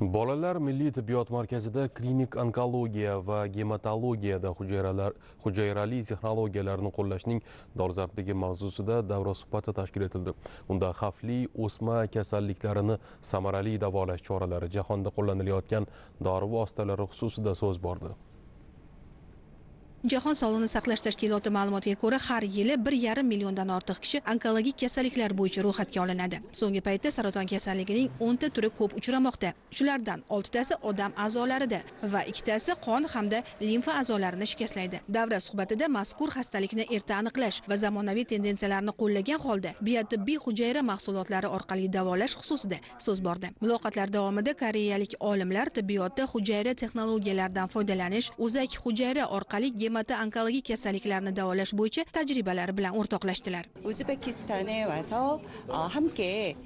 bolalar milliy tibbiyot markazida klinik onkologiya va gematologiyada hujayralar hujayrali texnologiyalarni qo'llashning dolzarbligi mavzusida davra suhbati tashkil etildi unda xavfli o'sma kasalliklarini samarali davolash choralari jahonda qo'llanilayotgan dori vositalari xususida so'z bordi jahon sog'liqni saqlash tashkiloti ma'lumotiga ko'ra har yili bir yarim milliondan ortiq kishi onkologik kasalliklar bo'yicha ro'yxatga olinadi so'nggi paytda saraton kasalligining o'nta turi ko'p uchramoqda shulardan oltitasi odam a'zolarida va ikkitasi qon hamda limfa a'zolarini shikastlaydi davra suhbatida mazkur xastalikni erta aniqlash va zamonaviy tendensiyalarni qo'llagan holda biotibbiy hujayra mahsulotlari orqali davolash xususida so'z bordi muloqotlar davomida koreyalik olimlar tibbiyotda hujayra texnologiyalaridan foydalanish o'zak hujayra orqali onkologik kasalliklarni davolash bo'yicha tajribalari bilan o'rtoqlashdilar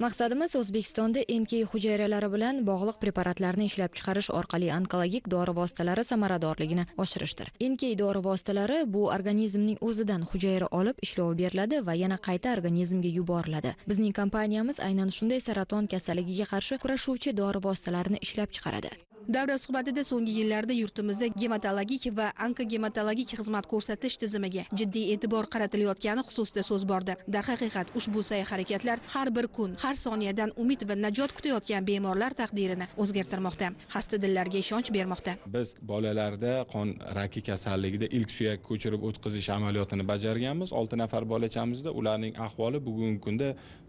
maqsadimiz o'zbekistonda nk hujayralari bilan bog'liq preparatlarni ishlab chiqarish orqali onkologik dori vositalari samaradorligini oshirishdir nk dori vositalari bu organizmning o'zidan hujayra olib ishlovi beriladi va yana qayta organizmga yuboriladi bizning kompaniyamiz aynan shunday saraton kasalligiga qarshi kurashuvchi dori vositalarini ishlab chiqaradi davra suhbatida so'nggi yillarda yurtimizda gematologik va onkogematologik xizmat ko'rsatish tizimiga jiddiy e'tibor qaratilayotgani xususida so'z bordi darhaqiqat ushbu sa'y harakatlar har bir kun har soniyadan umid va najot kutayotgan bemorlar taqdirini o'zgartirmoqda xasta dillarga ishonch bermoqda biz bolalarda qon raki kasalligida ilk suyak ko'chirib o'tkazish amaliyotini bajarganmiz olti nafar bolachamizda ularning ahvoli bugungi kunda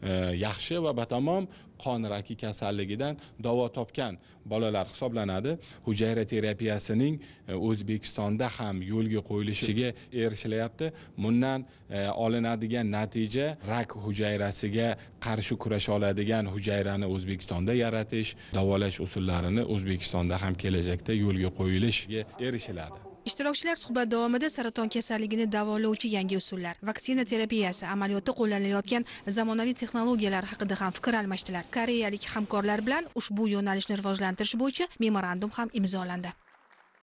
e, yaxshi va batamom qon raki kasalligidan davo topgan bolalar hisoblanadi hisoblanadi hujayra terapiyasining e, o'zbekistonda ham yo'lga qo'yilishiga erishilyapti bundan e, olinadigan natija rak hujayrasiga qarshi kurasha oladigan hujayrani o'zbekistonda yaratish davolash usullarini o'zbekistonda ham kelajakda yo'lga qo'yilishiga erishiladi ishtirokchilar suhbat davomida saraton kasalligini davolovchi yangi usullar vaksina terapiyasi amaliyotda qo'llanilayotgan zamonaviy texnologiyalar haqida ham fikr almashdilar koreyalik hamkorlar bilan ushbu yo'nalishni rivojlantirish bo'yicha memorandum ham imzolandi